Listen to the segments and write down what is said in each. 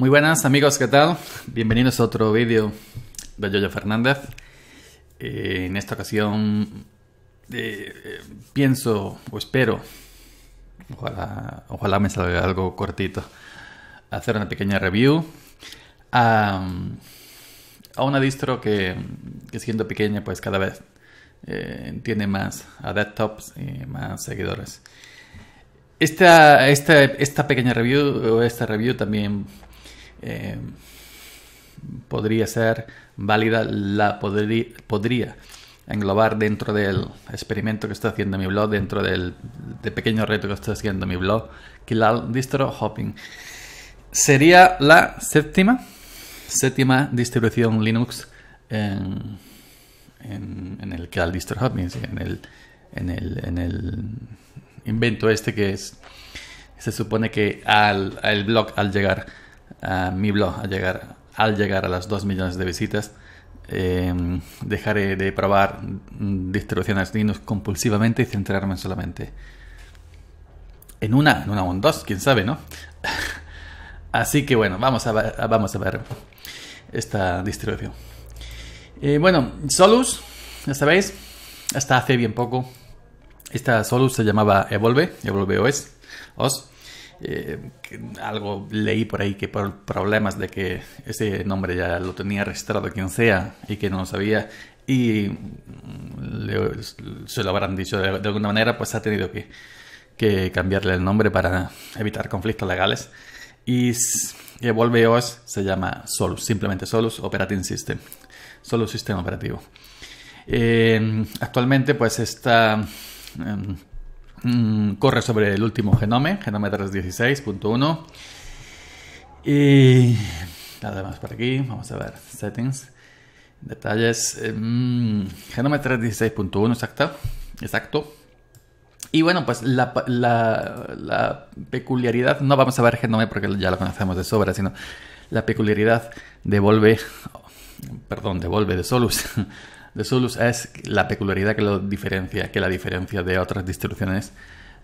Muy buenas amigos, ¿qué tal? Bienvenidos a otro vídeo de Yoyo Fernández. Eh, en esta ocasión eh, eh, pienso o espero, ojalá, me salga algo cortito, hacer una pequeña review a, una distro que, siendo pequeña pues cada vez tiene más desktops y más seguidores. Esta, esta, esta pequeña review o esta review también eh, podría ser válida, la podría englobar dentro del experimento que está haciendo mi blog, dentro del, pequeño reto que está haciendo mi blog, que la distro hopping. Sería la séptima, séptima distribución Linux en, el que distro hopping, en el, en el, invento este que es, se supone que al, al blog al llegar a mi blog llegar, al llegar a las 2 millones de visitas. Em, dejaré de probar distribuciones Linux compulsivamente y centrarme solamente en una, en una o en dos, quién sabe, ¿no? Así que bueno, vamos a ver, vamos a ver esta distribución. Eh, bueno, Solus, ya sabéis, hasta hace bien poco. Esta Solus se llamaba Evolve, Evolve OS, OS eh, algo leí por ahí que por problemas de que ese nombre ya lo tenía registrado quien sea y que no lo sabía y mm, se lo habrán dicho de, alguna manera, pues ha tenido que, cambiarle el nombre para evitar conflictos legales. Y Evolve eh, se llama Solus, simplemente Solus Operating System, Solus Sistema Operativo. Eh, actualmente pues está... Em, Mm, corre sobre el último genome, genome 316.1. Y nada más por aquí, vamos a ver, settings, detalles, mm, genome 316.1 exacto, exacto. Y bueno, pues la, la, peculiaridad, no vamos a ver genome porque ya lo conocemos de sobra, sino la peculiaridad de perdón, de de Solus, de Solus es la peculiaridad que lo diferencia, que la diferencia de otras distribuciones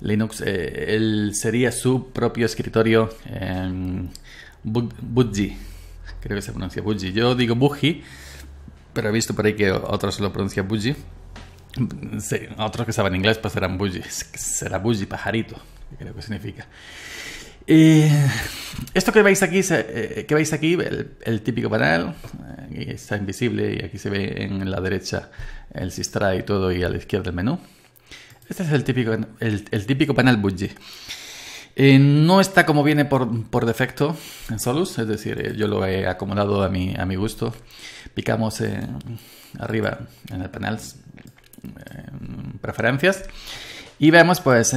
Linux. Eh, él sería su propio escritorio eh, creo que se pronuncia Budgie. Yo digo Budgie, pero he visto por ahí que otros lo pronuncian buggy otros que saben inglés pues serán será buggy pajarito, creo que significa esto que veis aquí, eh, que veis aquí el, típico panel, eh, está invisible y aquí se ve en la derecha el Sistra y todo y a la izquierda el menú. Este es el típico, el, típico panel Budgie. Eh, no está como viene por, defecto en Solus, es decir, yo lo he acomodado a mi, a mi gusto. Picamos arriba en el panel preferencias y vemos pues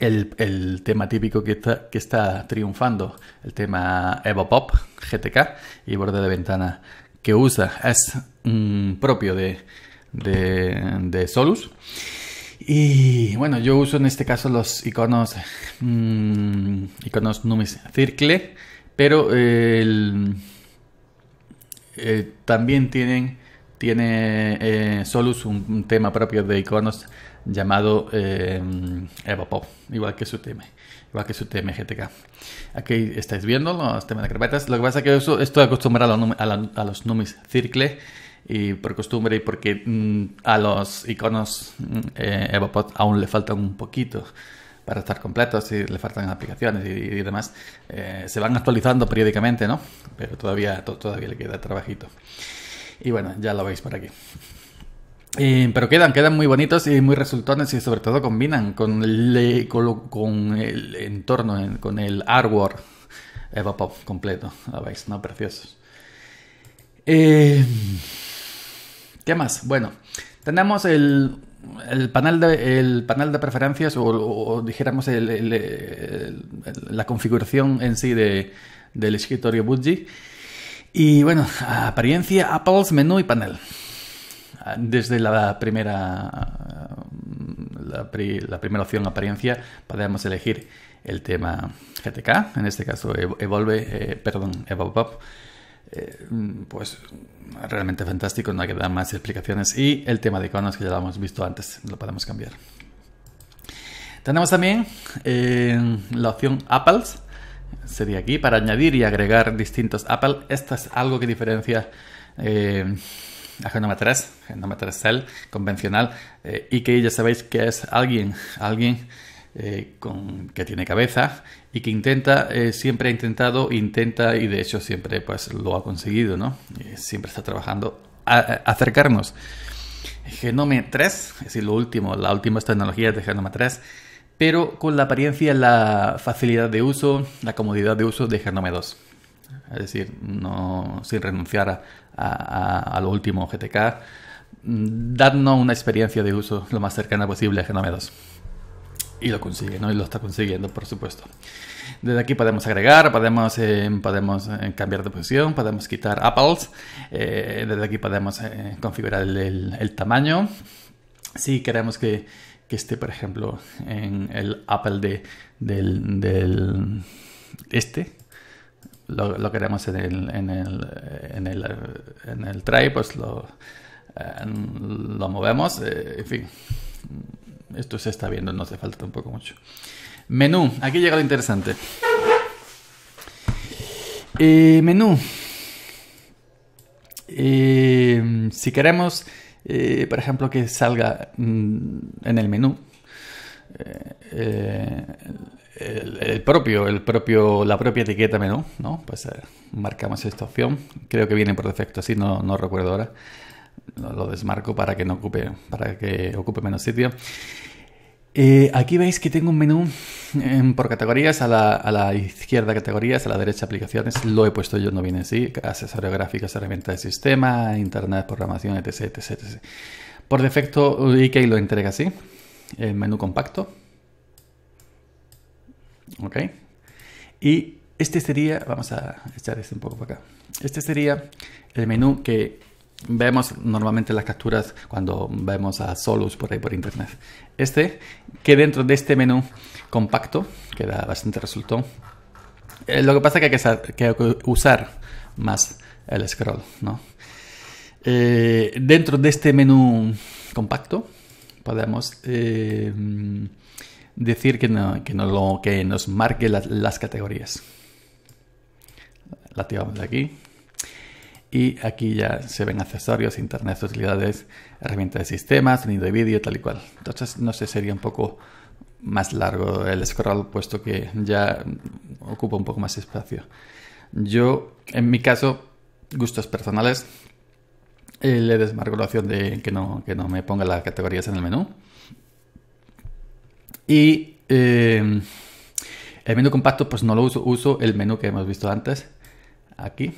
el, tema típico que está, que está triunfando, el tema Evo Pop, GTK y borde de ventana que usa es propio de, de, Solus. Y bueno, yo uso en este caso los iconos, mm, iconos Numis Circle, pero eh, eh, también tienen, tiene eh, Solus un tema propio de iconos llamado eh, igual que su tema, igual que su tema GTK. Aquí estáis viendo los este temas de carpetas. Lo que pasa es que estoy acostumbrado a, los numis circle y por costumbre y porque mm, a los iconos mm, eh, aún le faltan un poquito para estar completos y le faltan aplicaciones y, demás. Eh, se van actualizando periódicamente, ¿no? Pero todavía, todavía le queda trabajito. Y bueno, ya lo veis por aquí. Eh, pero quedan, quedan muy bonitos y muy resultantes y sobre todo combinan con el, con, el entorno, con el artwork Evapop completo. lo veis? ¿No? Preciosos. Eh, ¿Qué más? Bueno, tenemos el, panel, de, panel de preferencias o, dijéramos la configuración en sí del escritorio Budgie. Y bueno, apariencia, Apples, menú y panel desde la primera, la, primera opción apariencia podemos elegir el tema GTK, en este caso Evolve, eh, perdón, Evolve eh, pues realmente fantástico, no hay que dar más explicaciones. Y el tema de iconos que ya lo hemos visto antes, lo podemos cambiar. Tenemos también eh, la opción Apples, sería aquí, para añadir y agregar distintos Apple. Esto es algo que diferencia Genome 3, genoma Genome 3 convencional, eh, y que ya sabéis que es alguien, alguien eh, que tiene cabeza y que intenta, eh, siempre ha intentado, intenta y de hecho siempre pues lo ha conseguido, ¿no? siempre está trabajando a, acercarnos. Genome 3, es decir, lo último, la última tecnología de Genome 3, pero con la apariencia, la facilidad de uso, la comodidad de uso de Genome 2 es decir, no, sin renunciar a, a, lo último GTK, mm, darnos una experiencia de uso lo más cercana posible a Genome 2. Y lo consigue, ¿no? Y lo está consiguiendo, por supuesto. Desde aquí podemos agregar, podemos, eh, podemos eh, cambiar de posición, podemos quitar apples. Eh, desde aquí podemos configurar el, tamaño. Si queremos que, esté, por ejemplo, en el apple de, del este, lo, queremos en el, en el, en el, en el pues lo, eh, lo movemos. Eh, en fin, esto se está viendo, no hace falta un poco mucho. Menú, aquí llega lo interesante. Eh, menú. si queremos, por ejemplo, que salga mm, en el menú, eh, el, propio, el propio, la propia etiqueta menú, ¿no? Pues eh, marcamos esta opción. Creo que viene por defecto, así no, no recuerdo ahora. Lo, desmarco para que no ocupe, para que ocupe menos sitio. Eh, aquí veis que tengo un menú em, por categorías, a la, izquierda categorías, a la derecha aplicaciones, lo he puesto yo, no viene así, asesorio gráfico, herramientas de sistema, internet, programación, etc, etc. Por defecto, IK lo entrega así, el eh, menú compacto. Ok. Y este sería, vamos a echar este un poco para acá. Este sería el menú que vemos normalmente las capturas cuando vemos a Solus por ahí por internet. Este, que dentro de este menú compacto, que da bastante resultado, eh, lo que pasa es que hay que, usar más el scroll, eh, dentro de este menú compacto, podemos eh, decir que, que nos marque las categorías. La activamos de aquí. Y aquí ya se ven accesorios, internet, utilidades, herramientas de sistemas, sonido de vídeo, tal y cual. Entonces, no sé, sería un poco más largo el scroll, puesto que ya ocupa un poco más espacio. Yo, en mi caso, gustos personales, le desmarco la opción de que no, que no me ponga las categorías en el menú. Y em, el menú compacto, pues no lo uso, uso el menú que hemos visto antes, aquí,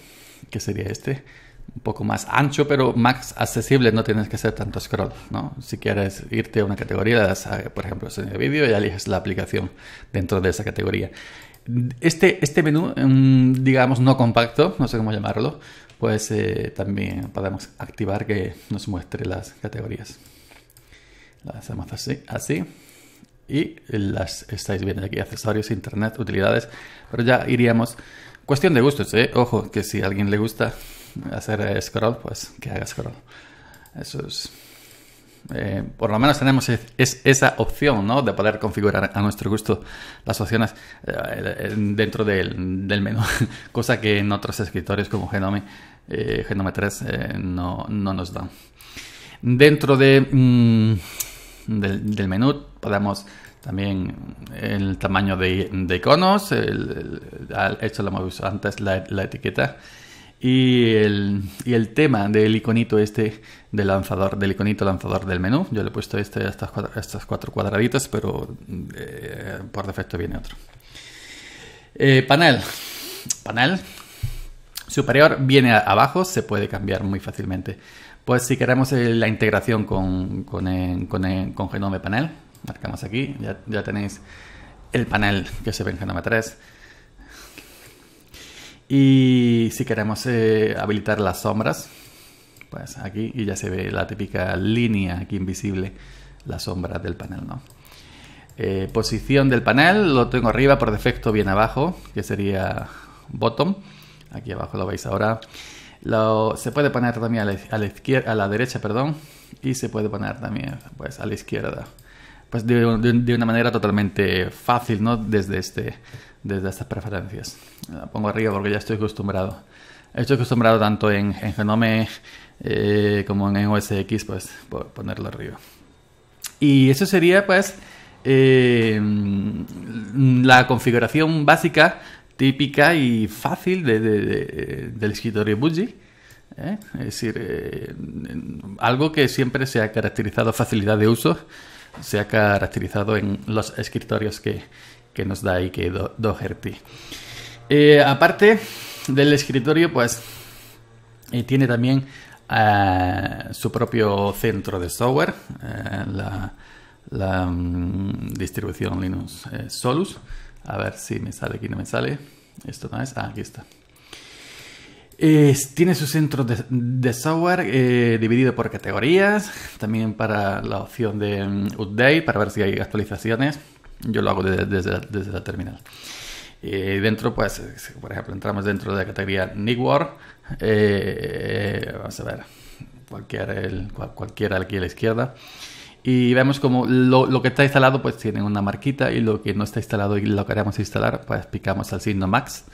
que sería este un poco más ancho, pero más accesible, no tienes que hacer tanto scroll, ¿no? Si quieres irte a una categoría, por ejemplo, el vídeo y eliges la aplicación dentro de esa categoría. Este, este menú, em, digamos, no compacto, no sé cómo llamarlo, pues eh, también podemos activar que nos muestre las categorías. Las hacemos así, así. Y las estáis viendo aquí, accesorios, internet, utilidades. Pero ya iríamos. Cuestión de gustos, ¿eh? Ojo, que si a alguien le gusta hacer scroll, pues que haga scroll. Eso es... Eh, por lo menos tenemos esa opción ¿no? de poder configurar a nuestro gusto las opciones eh, dentro del, del menú, cosa que en otros escritores como Genome eh, 3 eh, no, nos da. Dentro de, mm, del, menú podemos también el tamaño de, iconos, el, hecho esto lo hemos visto antes, la, etiqueta. Y el, tema del iconito este del lanzador, del iconito lanzador del menú. Yo le he puesto este a estas cuatro, cuadraditas cuadraditos, pero eh, por defecto viene otro. Eh, panel. Panel superior viene abajo, se puede cambiar muy fácilmente. Pues si queremos eh, la integración eh, eh, con, Genome Panel, marcamos aquí, ya, tenéis el panel que se ve en Genome 3. Y si queremos habilitar las sombras, pues aquí y ya se ve la típica línea aquí invisible, la sombra del panel, ¿no? posición del panel, lo tengo arriba, por defecto bien abajo, que sería bottom. Aquí abajo lo veis ahora. se puede poner también a la, izquierda, a la derecha, perdón, y se puede poner también pues, a la izquierda. Pues de, una manera totalmente fácil, ¿no? Desde, este, desde estas preferencias. La pongo arriba porque ya estoy acostumbrado. Estoy acostumbrado tanto en, en Genome eh, como en OS X, pues ponerlo arriba. Y eso sería pues eh, la configuración básica típica y fácil del escritorio Budgie. ¿eh? Es decir, eh, algo que siempre se ha caracterizado facilidad de uso, se ha caracterizado en los escritorios que, nos da Ike Doherty. Eh, aparte del escritorio, pues eh, tiene también su propio centro de software, la, mm, distribución Linux Solus a ver si me sale, aquí no me sale. Esto no es. Ah, aquí está. tiene su centro de, software eh, dividido por categorías, también para la opción de mm, update, para ver si hay actualizaciones. Yo lo hago desde, la terminal. Eh, dentro, pues, eh, por ejemplo, entramos dentro de la categoría Network. vamos a ver, cualquier, el, cualquiera aquí a la izquierda y vemos como lo, que está instalado pues tiene una marquita y lo que no está instalado y lo queremos instalar pues picamos al signo max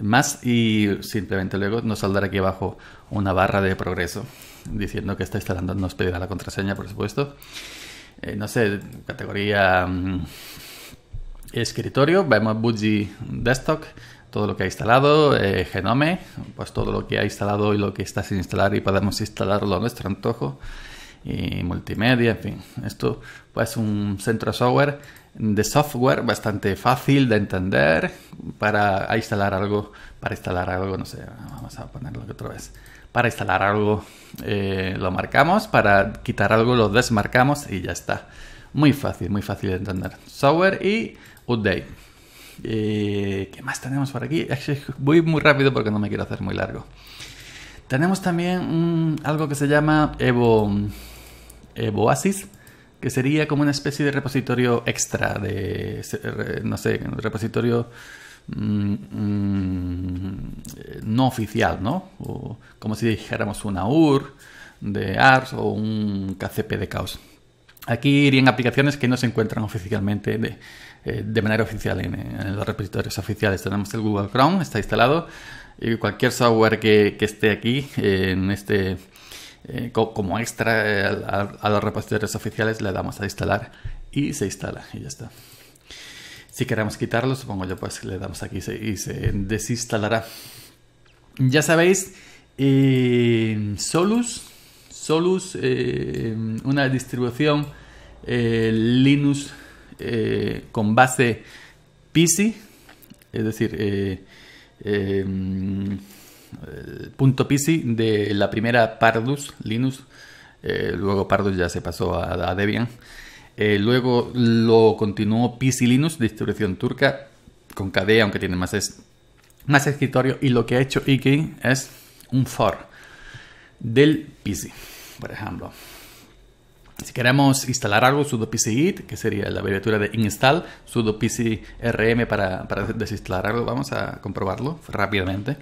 más y simplemente luego nos saldrá aquí abajo una barra de progreso diciendo que está instalando, nos pedirá la contraseña por supuesto. Eh, no sé, categoría mm, escritorio, vemos Budgie Desktop, todo lo que ha instalado, eh, Genome, pues todo lo que ha instalado y lo que está sin instalar y podemos instalarlo a nuestro antojo y multimedia, en fin. Esto es pues, un centro de software de software bastante fácil de entender para instalar algo, para instalar algo, no sé, vamos a ponerlo otra vez. Para instalar algo eh, lo marcamos, para quitar algo lo desmarcamos y ya está. Muy fácil, muy fácil de entender. Software y update. Eh, ¿Qué más tenemos por aquí? Voy muy rápido porque no me quiero hacer muy largo. Tenemos también algo que se llama Evo eh, Boasis, que sería como una especie de repositorio extra, de, no sé, repositorio mm, mm, no oficial, ¿no? como si dijéramos una UR de ARS o un KCP de caos. Aquí irían aplicaciones que no se encuentran oficialmente de, eh, manera oficial en, los repositorios oficiales. Tenemos el Google Chrome, está instalado, y cualquier software que, esté aquí eh, en este eh, como extra eh, a, los repositorios oficiales le damos a instalar y se instala y ya está. Si queremos quitarlo, supongo yo, pues le damos aquí y se desinstalará. Ya sabéis, Solus, Solus, eh, una distribución Linux con base PC, es decir, punto .pisi de la primera Pardus, Linux. Eh, luego Pardus ya se pasó a, Debian. Eh, luego lo continuó PC Linux, distribución turca, con KDE, aunque tiene más, es, más escritorio. Y lo que ha hecho Iki es un for del PC, por ejemplo. Si queremos instalar algo, sudo pcgit, que sería la abreviatura de install, sudo pcrm rm para desinstalar vamos a comprobarlo rápidamente.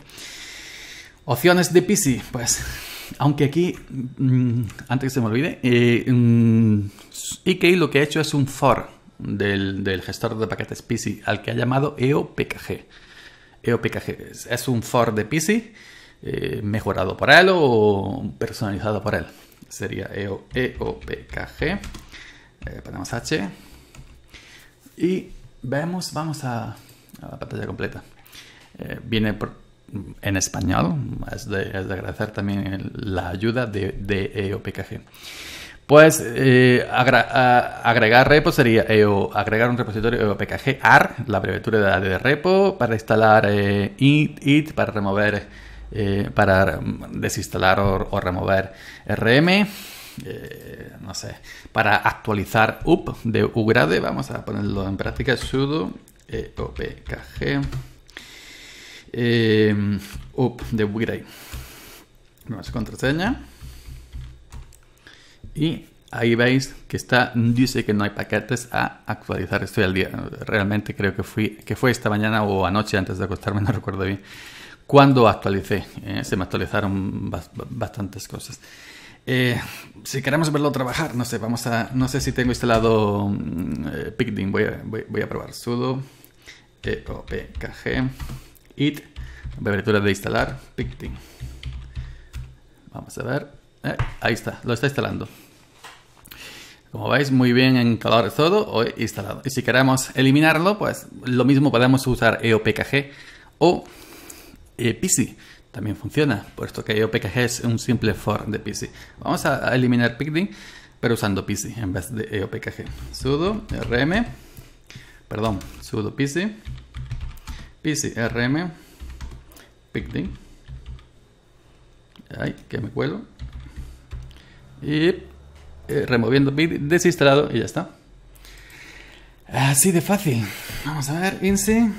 Opciones de PC, pues, aunque aquí, mm, antes que se me olvide, eh, mm, e lo que ha hecho es un for del, gestor de paquetes PC al que ha llamado EOPKG. EOPKG es, un for de PC eh, mejorado por él o personalizado por él. Sería EO, EOPKG, eh, ponemos H y vemos, vamos a, a la pantalla completa. Eh, viene por en español. Es de, agradecer también la ayuda de, de EOPKG. Pues eh, agregar repo sería e agregar un repositorio EOPKG AR, la abreviatura de, repo, para instalar eh, IT, para remover, eh, para desinstalar o, remover RM. Eh, no sé, para actualizar up de ugrade, vamos a ponerlo en práctica, sudo eopkg opkg Em, up de Wiray. contraseña. Y ahí veis que está, dice que no hay paquetes a actualizar. Estoy al día. Realmente creo que, fui, que fue esta mañana o anoche antes de acostarme, no recuerdo bien. Cuando actualicé, ¿eh? se me actualizaron bastantes cosas. Eh, si queremos verlo trabajar, no sé, vamos a, no sé si tengo instalado mm, eh, voy a, probar sudo, EOPKG it, de instalar, Vamos a ver. Eh, ahí está, lo está instalando. Como veis, muy bien en color todo o instalado. Y si queremos eliminarlo, pues lo mismo podemos usar EOPKG o PC. E También funciona, puesto que EOPKG es un simple for de PC. Vamos a eliminar Pictin, pero usando PC en vez de EOPKG. sudo rm, perdón, sudo PC PCRM, PicDing. Ay, que me cuelo. Y eh, removiendo bit desinstalado y ya está. Así de fácil. Vamos a ver, INSI.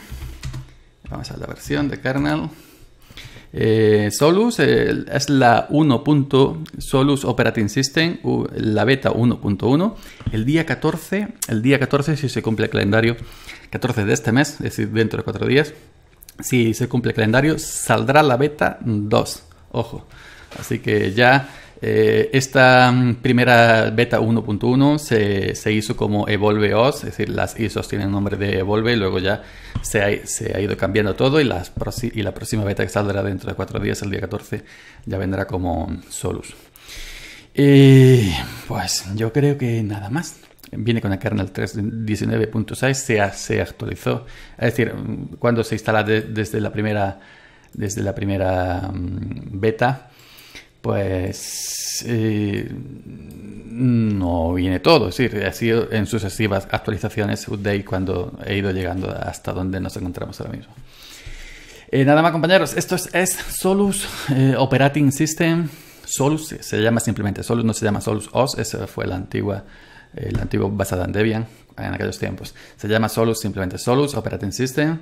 Vamos a la versión de kernel. Eh, Solus es la 1. Solus Operating System, la beta 1.1. El día 14, el día 14 si se cumple el calendario, 14 de este mes, es decir, dentro de 4 días, si se cumple el calendario, saldrá la beta 2. Ojo. Así que ya eh, esta mm, primera beta 1.1 se, hizo como EvolveOS es decir, las ISOs tienen nombre de Evolve, y luego ya se ha, ido cambiando todo y, y la próxima beta que saldrá dentro de cuatro días, el día 14, ya vendrá como Solus. Y pues yo creo que nada más. Viene con el kernel 3.19.6, se, se actualizó. Es decir, mm, cuando se instala desde la primera, desde la primera mm, beta, pues eh, no viene todo. Es decir, ha sido en sucesivas actualizaciones, update, cuando he ido llegando hasta donde nos encontramos ahora mismo. Eh, nada más, compañeros. Esto es, Solus eh, Operating System. Solus se llama simplemente Solus, no se llama Solus OS. Esa fue la antigua, el antiguo basada en Debian en aquellos tiempos. Se llama Solus, simplemente Solus Operating System.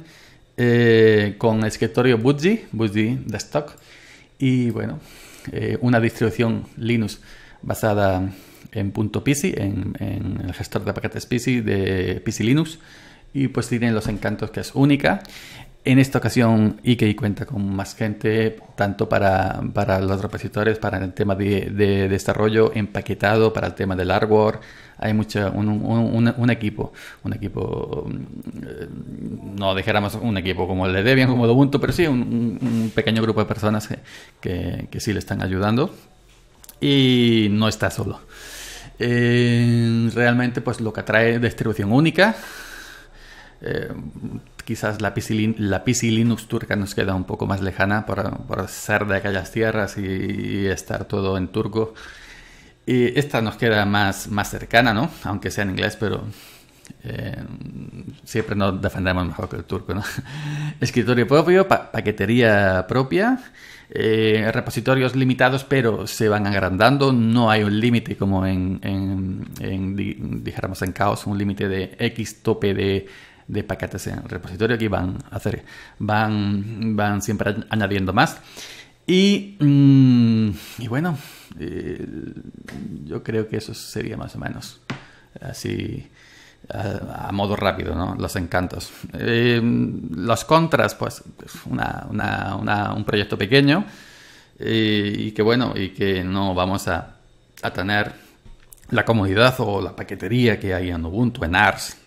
con escritorio Budgie, Budgie Desktop. Y bueno, eh, una distribución Linux basada en punto en, en el gestor de paquetes pisi de pisi Linux y pues tienen los encantos que es única en esta ocasión, IKEA e cuenta con más gente, tanto para, los repositores, para el tema de, desarrollo empaquetado, para el tema del hardware. Hay mucha, un, un, equipo, un equipo, mm, no dijéramos un equipo como el de Debian, como de Ubuntu, pero sí un, pequeño grupo de personas que, sí le están ayudando. Y no está solo. Eh, realmente, pues lo que atrae distribución única. Eh, quizás la PC, Linux turca nos queda un poco más lejana por, ser de aquellas tierras y, estar todo en turco. Y esta nos queda más, más cercana, Aunque sea en inglés, pero eh, siempre nos defendemos mejor que el turco, Escritorio propio, paquetería propia, eh, repositorios limitados, pero se van agrandando. No hay un límite como en, en, dijéramos, en caos un límite de X tope de de paquetes en repositorio que van a hacer, van, van siempre añadiendo más. Y, mm, y bueno, eh, yo creo que eso sería más o menos así a, modo rápido, ¿no? Los encantos. Eh, los contras, pues un proyecto pequeño eh, y que bueno, y que no vamos a, a tener la comodidad o la paquetería que hay en Ubuntu, en Ars,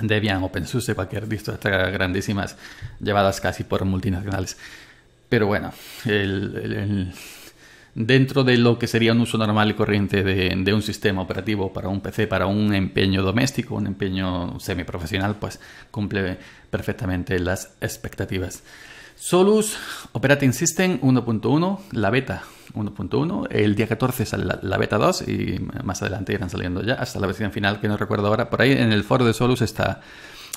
Debian, OpenSUSE, cualquier visto estas grandísimas, llevadas casi por multinacionales. Pero bueno, dentro de lo que sería un uso normal y corriente de, de, un sistema operativo para un PC, para un empeño doméstico, un empeño semiprofesional, pues cumple perfectamente las expectativas. Solus Operating System 1.1, la beta 1.1. El día 14 sale la, beta 2 y más adelante irán saliendo ya hasta la versión final que no recuerdo ahora. Por ahí en el foro de Solus está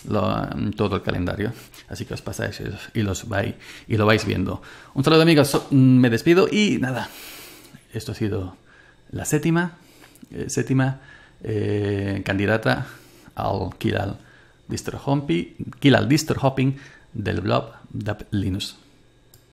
todo el calendario. Así que os pasáis y, los vais, y lo vais viendo. Un saludo amigos, me despido y nada. Esto ha sido la séptima, eh, séptima eh, candidata al kilal Distro Hopping, Distro Hopping del blog DAP Linux.